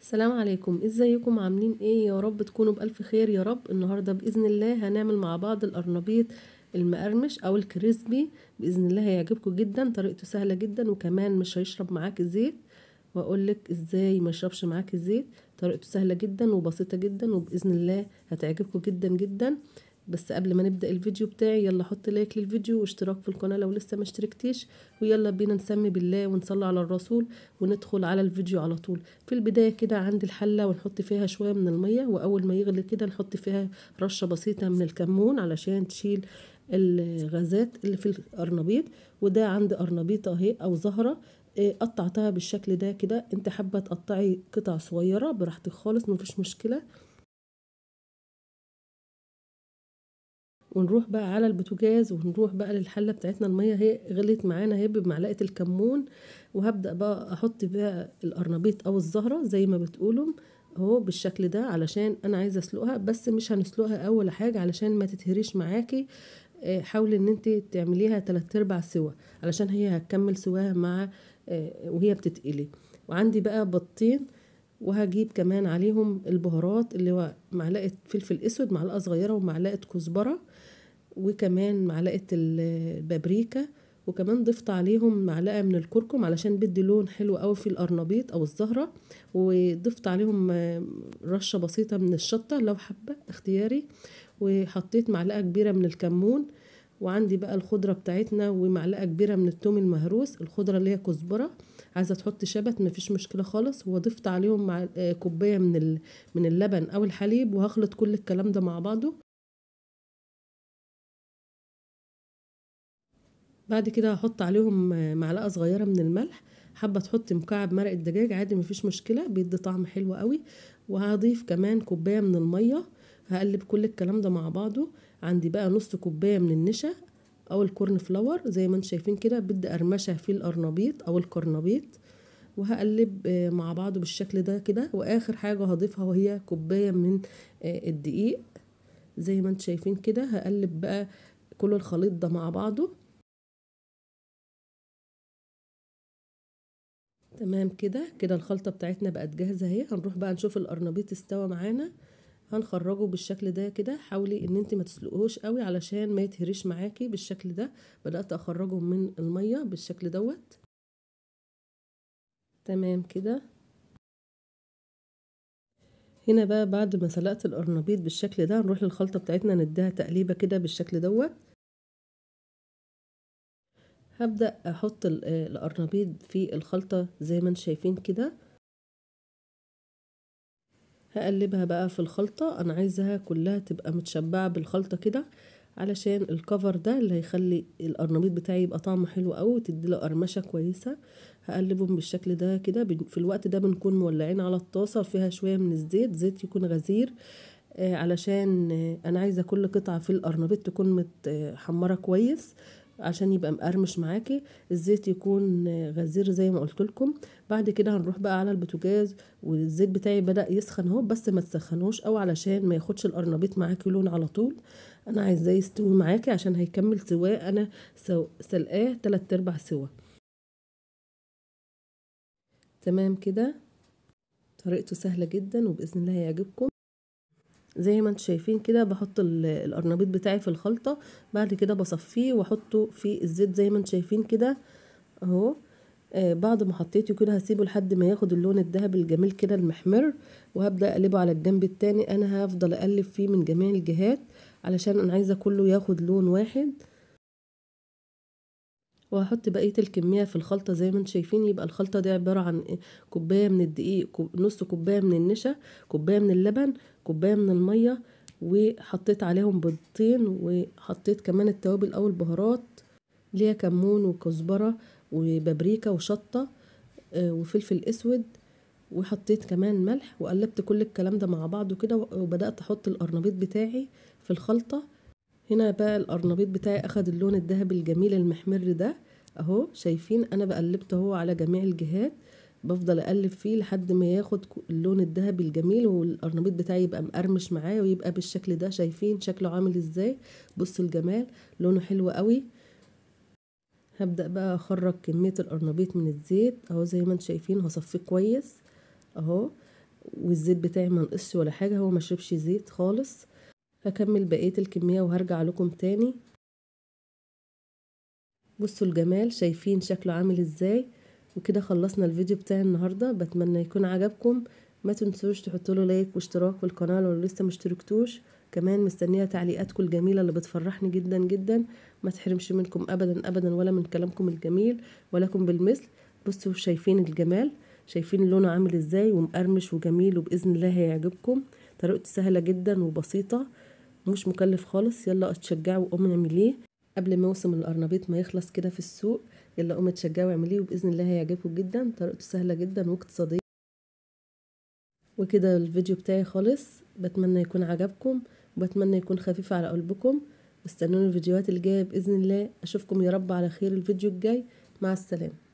السلام عليكم ازيكم عاملين ايه يا رب تكونوا بالف خير يا رب النهارده باذن الله هنعمل مع بعض القرنبيط المقرمش او الكريسبي باذن الله هيعجبكم جدا طريقته سهله جدا وكمان مش هيشرب معاك زيت واقول لك ازاي ما يشربش معاك زيت طريقته سهله جدا وبسيطه جدا وباذن الله هتعجبكم جدا جدا بس قبل ما نبدا الفيديو بتاعي يلا حط لايك للفيديو واشتراك في القناه لو لسه ما اشتركتيش ويلا بينا نسمي بالله ونصلي على الرسول وندخل على الفيديو على طول في البدايه كده عندي الحله ونحط فيها شويه من الميه واول ما يغلي كده نحط فيها رشه بسيطه من الكمون علشان تشيل الغازات اللي في القرنبيط وده عندي قرنبيط اهي او زهره آه، قطعتها بالشكل ده كده انت حابه تقطعي قطع صغيره براحتك خالص مفيش مشكله ونروح بقى على البوتاجاز ونروح بقى للحله بتاعتنا الميه هي غلت معانا هي بمعلقه الكمون وهبدا بقى احط فيها القرنبيط او الزهره زي ما بتقولوا اهو بالشكل ده علشان انا عايزه اسلقها بس مش هنسلقها اول حاجه علشان ما تتهريش معاكي آه، حاولي ان انت تعمليها تلات ارباع سوا علشان هي هتكمل سواها مع آه، وهي بتتقلي وعندي بقى بطين وهجيب كمان عليهم البهارات اللي هو معلقه فلفل اسود معلقه صغيره ومعلقه كزبره وكمان معلقه البابريكا وكمان ضفت عليهم معلقه من الكركم علشان بدي لون حلو قوي في القرنبيط او الزهره وضفت عليهم رشه بسيطه من الشطه لو حبه اختياري وحطيت معلقه كبيره من الكمون وعندي بقى الخضره بتاعتنا ومعلقه كبيره من التوم المهروس الخضره اللي هي كزبره عايزه تحط شبت مفيش مشكله خالص وضفت عليهم مع آه، كوبايه من من اللبن او الحليب وهخلط كل الكلام ده مع بعضه بعد كده هحط عليهم آه، معلقه صغيره من الملح حابه تحط مكعب مرق الدجاج عادي مفيش مشكله بيدي طعم حلو قوي وهضيف كمان كوبايه من الميه هقلب كل الكلام ده مع بعضه عندي بقى نص كوبايه من النشا او الكورن فلاور زي ما انتم شايفين كده بدي ارمشه في القرنبيط او القرنبيط وهقلب آه، مع بعضه بالشكل ده كده واخر حاجه هضيفها وهي كوبايه من آه، الدقيق زي ما انتم شايفين كده هقلب بقى كل الخليط ده مع بعضه تمام كده كده الخلطه بتاعتنا بقت جاهزه اهي هنروح بقى نشوف القرنبيط استوى معانا هنخرجه بالشكل ده كده حاولي ان انت ما تسلقهوش قوي علشان ما يتهريش معاكي بالشكل ده بدات اخرجه من الميه بالشكل دوت تمام كده هنا بقى بعد ما سلقت القرنبيط بالشكل ده هنروح للخلطه بتاعتنا نديها تقليبه كده بالشكل دوت هبدا احط آه، القرنبيط في الخلطه زي ما انتم شايفين كده هقلبها بقى في الخلطة انا عايزها كلها تبقى متشبعة بالخلطة كده علشان الكفر ده اللي هيخلي القرنبيط بتاعي يبقى طعمه حلو قوي وتدي له قرمشه كويسه هقلبهم بالشكل ده كده في الوقت ده بنكون مولعين على الطاسه فيها شويه من الزيت زيت يكون غزير آه، علشان انا عايزه كل قطعه في القرنبيط تكون متحمره آه، كويس عشان يبقى مقرمش معاكي الزيت يكون غزير زي ما قلت لكم بعد كده هنروح بقى على البوتاجاز والزيت بتاعي بدا يسخن اهو بس ما تسخنوش او علشان ما ياخدش القرنبيط معاكي لون على طول انا عايزاه يستوي معاكي عشان هيكمل سواه انا سلقاه تلات ارباع سوا تمام كده طريقته سهله جدا وباذن الله هيعجبكم زي ما انتم شايفين كده بحط القرنبيط بتاعي في الخلطة بعد كده بصفيه واحطه في الزيت زي ما انتم شايفين كده اهو آه بعد ما حطيته كده هسيبه لحد ما ياخد اللون الذهبي الجميل كده المحمر وهبدا اقلبه على الجنب التاني انا هفضل اقلب فيه من جميع الجهات علشان انا عايزه كله ياخد لون واحد وهحط بقيه الكميه في الخلطه زي ما انتم شايفين يبقى الخلطه دي عباره عن إيه؟ كوبايه من الدقيق نص كوبايه من النشا كوبايه من اللبن كوبايه من الميه وحطيت عليهم بيضتين وحطيت كمان التوابل او البهارات ليها كمون وكزبره وبابريكا وشطه آه، وفلفل اسود وحطيت كمان ملح وقلبت كل الكلام ده مع بعضه كده وبدات احط القرنبيط بتاعي في الخلطه هنا بقى القرنبيط بتاعي اخد اللون الذهبي الجميل المحمر ده اهو شايفين انا بقلبته اهو على جميع الجهات بفضل اقلب فيه لحد ما ياخد اللون الذهبي الجميل والقرنبيط بتاعي يبقى مقرمش معايا ويبقى بالشكل ده شايفين شكله عامل ازاي بص الجمال لونه حلو قوي هبدأ بقى اخرج كمية القرنبيط من الزيت اهو زي ما انتم شايفين هصفيه كويس اهو والزيت بتاعي ما نقصش ولا حاجة هو ما شربش زيت خالص هكمل بقية الكمية وهرجع لكم تاني بصوا الجمال شايفين شكله عامل ازاي وكده خلصنا الفيديو بتاع النهاردة بتمنى يكون عجبكم ما تنسوش تحطولوا لايك واشتراك في القناة لو لسه مشتركتوش كمان مستنية تعليقاتكم الجميلة اللي بتفرحني جدا جدا ما تحرمش منكم ابدا ابدا ولا من كلامكم الجميل ولكم بالمثل بصوا شايفين الجمال شايفين لونه عامل ازاي ومقرمش وجميل وباذن الله هيعجبكم طريقته سهلة جدا وبسيطة مش مكلف خالص يلا اتشجعوا وقوموا اعمليه قبل موسم القرنبيط ما يخلص كده في السوق يلا قوموا اتشجعوا اعمليه وباذن الله هيعجبكم جدا طريقته سهله جدا واقتصاديه وكده الفيديو بتاعي خالص بتمنى يكون عجبكم وبتمنى يكون خفيف على قلبكم واستنوني الفيديوهات الجايه باذن الله اشوفكم يا رب على خير الفيديو الجاي مع السلامه